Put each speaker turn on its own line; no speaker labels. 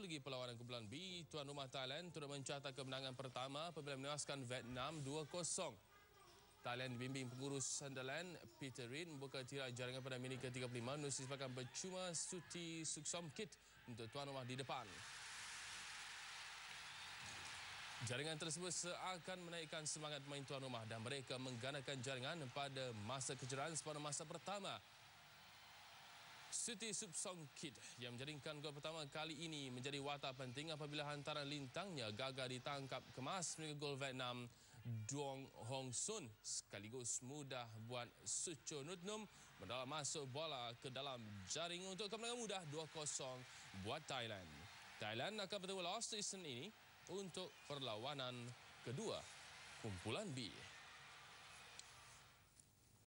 satu lagi perlawanan kumpulan B tuan rumah Thailand turut mencatat kemenangan pertama apabila menewaskan Vietnam 2-0. Thailand dibimbing pengurus Sunderland Peter Reid membuka tirai jaringan pada minit ke-35 menusis bahkan bercuma Suti Suksom Kit untuk tuan rumah di depan. Jaringan tersebut seakan menaikkan semangat pemain tuan rumah dan mereka mengganakan jaringan pada masa kejaran sepanjang masa pertama. Siti Subsong Kid yang menjaringkan gol pertama kali ini menjadi watak penting apabila hantaran lintangnya gagal ditangkap kemas menjadi gol Vietnam Duong Hong Sun sekaligus mudah buat Sucho Nutnum mendalam masuk bola ke dalam jaring untuk kemenangan mudah 2-0 buat Thailand. Thailand akan bertemu Laos season ini untuk perlawanan kedua kumpulan B.